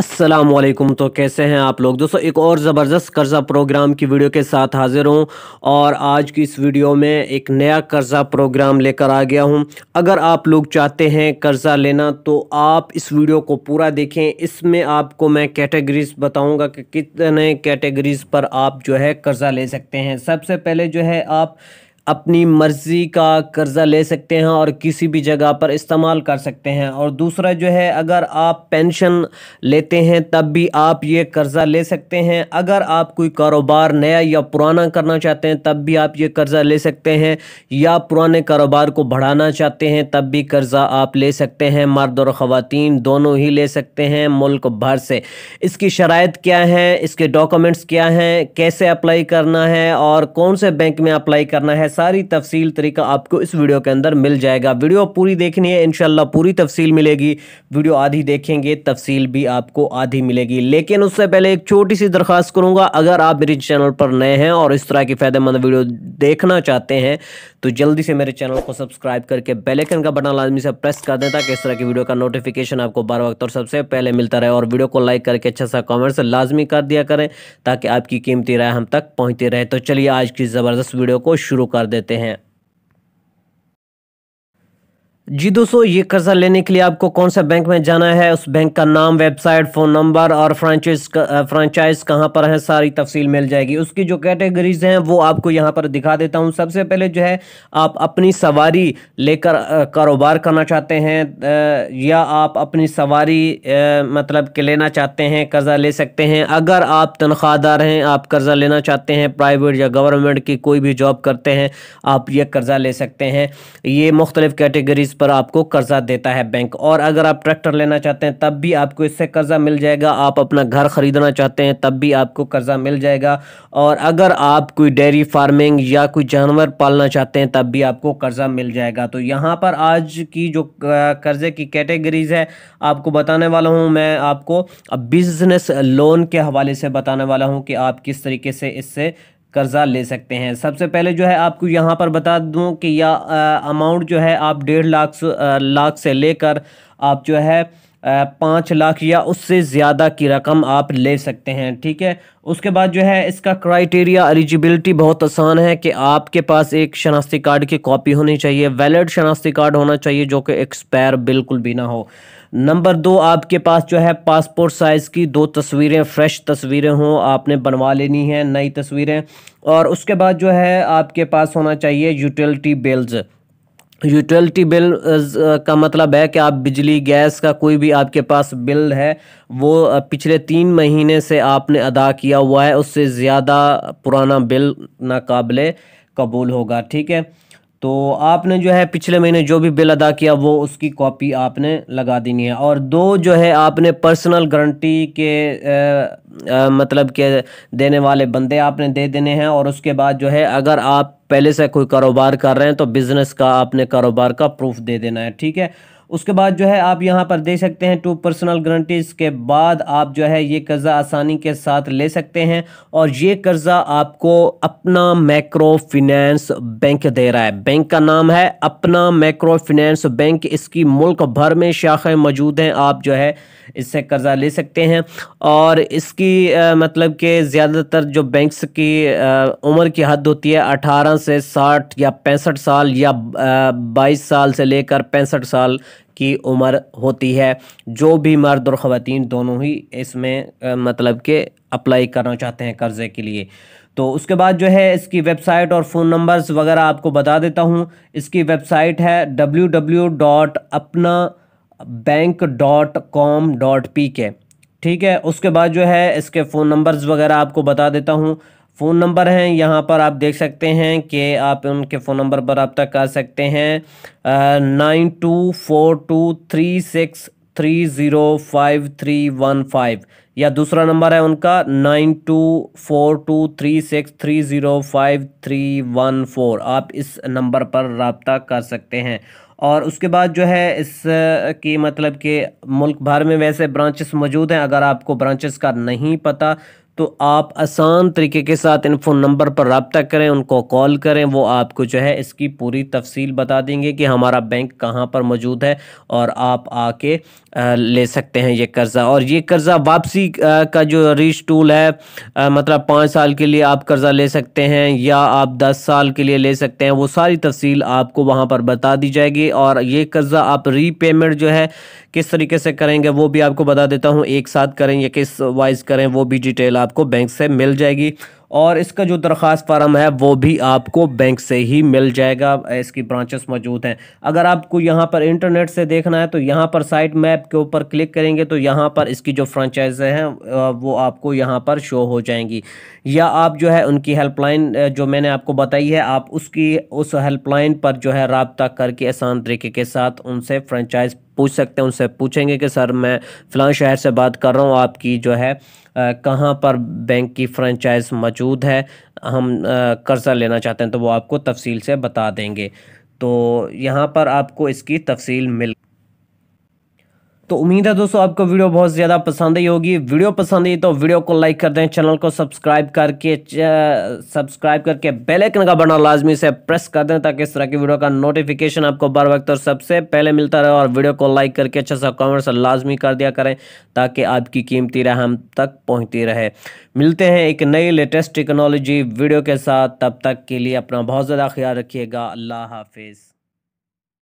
असलम तो कैसे हैं आप लोग दोस्तों एक और ज़बरदस्त कर्ज़ा प्रोग्राम की वीडियो के साथ हाज़िर हूँ और आज की इस वीडियो में एक नया कर्ज़ा प्रोग्राम लेकर आ गया हूँ अगर आप लोग चाहते हैं कर्ज़ा लेना तो आप इस वीडियो को पूरा देखें इसमें आपको मैं कैटेगरीज बताऊँगा कि कितने कैटेगरीज पर आप जो है कर्ज़ा ले सकते हैं सबसे पहले जो है आप अपनी मर्ज़ी का कर्ज़ा ले सकते हैं और किसी भी जगह पर इस्तेमाल कर सकते हैं और दूसरा जो है अगर आप पेंशन लेते हैं तब भी आप ये कर्ज़ा ले सकते हैं अगर आप कोई कारोबार नया या पुराना करना चाहते हैं तब भी आप ये कर्ज़ा ले सकते हैं या पुराने कारोबार को बढ़ाना चाहते हैं तब भी कर्ज़ा आप ले सकते हैं मर्द और ख़वान दोनों ही ले सकते हैं मुल्क भर से इसकी शराय क्या है इसके डॉक्यूमेंट्स क्या हैं कैसे अप्लाई करना है और कौन से बैंक में अप्लाई करना है सारी तफसील तरीका आपको इस वीडियो के अंदर मिल जाएगा वीडियो पूरी देखनी है इनशाला पूरी तफसील मिलेगी वीडियो आधी देखेंगे तफसील भी आपको आधी मिलेगी लेकिन उससे पहले एक छोटी सी दरख्वास्त करूँगा अगर आप मेरे चैनल पर नए हैं और इस तरह की फ़ायदेमंद वीडियो देखना चाहते हैं तो जल्दी से मेरे चैनल को सब्सक्राइब करके बेलेकन का बटन लाजमी से प्रेस कर दें ताकि इस तरह की वीडियो का नोटिफिकेशन आपको बार वक्त और सबसे पहले मिलता रहे और वीडियो को लाइक करके अच्छा सा कॉमेंट से लाजमी कर दिया करें ताकि आपकी कीमती राय हम तक पहुँचती रहे तो चलिए आज की ज़बरदस्त वीडियो को शुरू कर कर देते हैं जी दोस्तों ये कर्जा लेने के लिए आपको कौन सा बैंक में जाना है उस बैंक का नाम वेबसाइट फ़ोन नंबर और फ्रेंचाइज फ्रेंचाइज़ कहाँ पर है सारी तफसील मिल जाएगी उसकी जो कैटेगरीज हैं वो आपको यहाँ पर दिखा देता हूँ सबसे पहले जो है आप अपनी सवारी लेकर कारोबार करना चाहते हैं या आप अपनी सवारी मतलब के लेना चाहते हैं कर्ज़ा ले सकते हैं अगर आप तनख्वाहदार हैं आप कर्ज़ा लेना चाहते हैं प्राइवेट या गवर्नमेंट की कोई भी जॉब करते हैं आप ये कर्ज़ा ले सकते हैं ये मुख्तलिफ़ कैटेगरीज़ पर आपको कर्जा देता है बैंक और अगर आप ट्रैक्टर लेना चाहते हैं तब भी आपको इससे कर्जा मिल जाएगा आप अपना घर खरीदना चाहते हैं तब भी आपको कर्जा मिल जाएगा और अगर आप कोई डेयरी फार्मिंग या कोई जानवर पालना चाहते हैं तब भी आपको कर्जा मिल जाएगा तो यहाँ पर आज की जो कर्जे की कैटेगरीज है आपको बताने वाला हूँ मैं आपको बिजनेस लोन के हवाले से बताने वाला हूँ कि आप किस तरीके से इससे कर्ज़ा ले सकते हैं सबसे पहले जो है आपको यहाँ पर बता दूँ कि यह अमाउंट जो है आप डेढ़ लाख लाख से लेकर आप जो है पाँच लाख या उससे ज़्यादा की रकम आप ले सकते हैं ठीक है उसके बाद जो है इसका क्राइटेरिया एलिजिबिलिटी बहुत आसान है कि आपके पास एक शनाख्ती कार्ड की कॉपी होनी चाहिए वैलिड शनाख्ती कार्ड होना चाहिए जो कि एक्सपायर बिल्कुल भी ना हो नंबर दो आपके पास जो है पासपोर्ट साइज़ की दो तस्वीरें फ़्रेश तस्वीरें हों आपने बनवा लेनी है नई तस्वीरें और उसके बाद जो है आपके पास होना चाहिए यूटिलिटी बिल्स यूटिलिटी बिल का मतलब है कि आप बिजली गैस का कोई भी आपके पास बिल है वो पिछले तीन महीने से आपने अदा किया हुआ है उससे ज़्यादा पुराना बिल नाकबले कबूल होगा ठीक है तो आपने जो है पिछले महीने जो भी बिल अदा किया वो उसकी कॉपी आपने लगा देनी है और दो जो है आपने पर्सनल गारंटी के आ, आ, मतलब के देने वाले बंदे आपने दे देने हैं और उसके बाद जो है अगर आप पहले से कोई कारोबार कर रहे हैं तो बिज़नेस का आपने कारोबार का प्रूफ दे देना है ठीक है उसके बाद जो है आप यहाँ पर दे सकते हैं टू पर्सनल गारंटीज़ के बाद आप जो है ये कर्ज़ा आसानी के साथ ले सकते हैं और ये कर्ज़ा आपको अपना मैक्रो फिनेंस बैंक दे रहा है बैंक का नाम है अपना मैक्रो फिनेंस बैंक इसकी मुल्क भर में शाखें मौजूद हैं आप जो है इससे कर्ज़ा ले सकते हैं और इसकी आ, मतलब कि ज़्यादातर जो बैंक्स की उम्र की हद होती है अठारह से साठ या पैंसठ साल या बाईस साल से लेकर पैंसठ साल की उम्र होती है जो भी मर्द और ख़वान दोनों ही इसमें मतलब के अप्लाई करना चाहते हैं कर्ज़े के लिए तो उसके बाद जो है इसकी वेबसाइट और फ़ोन नंबर्स वगैरह आपको बता देता हूँ इसकी वेबसाइट है W W dot Apna bank dot com dot P K ठीक है उसके बाद जो है इसके फ़ोन नंबर्स वगैरह आपको बता देता हूँ फ़ोन नंबर हैं यहाँ पर आप देख सकते हैं कि आप उनके फ़ोन नंबर पर तक कर सकते हैं nine two four two three six three zero five three one five या दूसरा नंबर है उनका nine two four two three six three zero five three one four आप इस नंबर पर रबता कर सकते हैं और उसके बाद जो है इस की मतलब कि मुल्क भर में वैसे ब्रांचेस मौजूद हैं अगर आपको ब्रांचेस का नहीं पता तो आप आसान तरीके के साथ इन फ़ोन नंबर पर रबता करें उनको कॉल करें वो आपको जो है इसकी पूरी तफसील बता देंगे कि हमारा बैंक कहाँ पर मौजूद है और आप आके ले सकते हैं ये कर्ज़ा और ये कर्ज़ा वापसी का जो रीच टूल है मतलब पाँच साल के लिए आप कर्ज़ा ले सकते हैं या आप दस साल के लिए ले सकते हैं वो सारी तफसील आपको वहाँ पर बता दी जाएगी और ये कर्ज़ा आप रीपेमेंट जो है किस तरीके से करेंगे वो भी आपको बता देता हूँ एक साथ करें या किस वाइज करें वो भी डिटेल आप आपको बैंक से मिल जाएगी और इसका जो दरख्वास्त फार्म है वो भी आपको बैंक से ही मिल जाएगा इसकी ब्रांचेस मौजूद हैं अगर आपको यहाँ पर इंटरनेट से देखना है तो यहाँ पर साइट मैप के ऊपर क्लिक करेंगे तो यहाँ पर इसकी जो फ्रेंचाइज़ हैं वो आपको यहाँ पर शो हो जाएंगी या आप जो है उनकी हेल्पलाइन जो मैंने आपको बताई है आप उसकी उस हेल्पलाइन पर जो है रबता करके आसान तरीके के साथ उनसे फ्रेंचाइज पूछ सकते हैं उनसे पूछेंगे कि सर मैं फिलहाल शहर से बात कर रहा हूँ आपकी जो है कहाँ पर बैंक की फ्रेंचाइज मौजूद है हम कर्ज़ा लेना चाहते हैं तो वो आपको तफसील से बता देंगे तो यहाँ पर आपको इसकी तफसील मिल तो उम्मीद है दोस्तों आपको वीडियो बहुत ज़्यादा पसंद ही होगी वीडियो पसंद ही तो वीडियो को लाइक कर दें चैनल को सब्सक्राइब करके सब्सक्राइब करके बेल आइकन का बटन लाजमी से प्रेस कर दें ताकि इस तरह की वीडियो का नोटिफिकेशन आपको बार वक्त और सबसे पहले मिलता रहे और वीडियो को लाइक करके अच्छा सा कॉमेंट्स लाजमी कर दिया करें ताकि आपकी कीमती राह हम तक पहुँचती रहे मिलते हैं एक नई लेटेस्ट टेक्नोलॉजी वीडियो के साथ तब तक के लिए अपना बहुत ज़्यादा ख्याल रखिएगा अल्लाह हाफिज़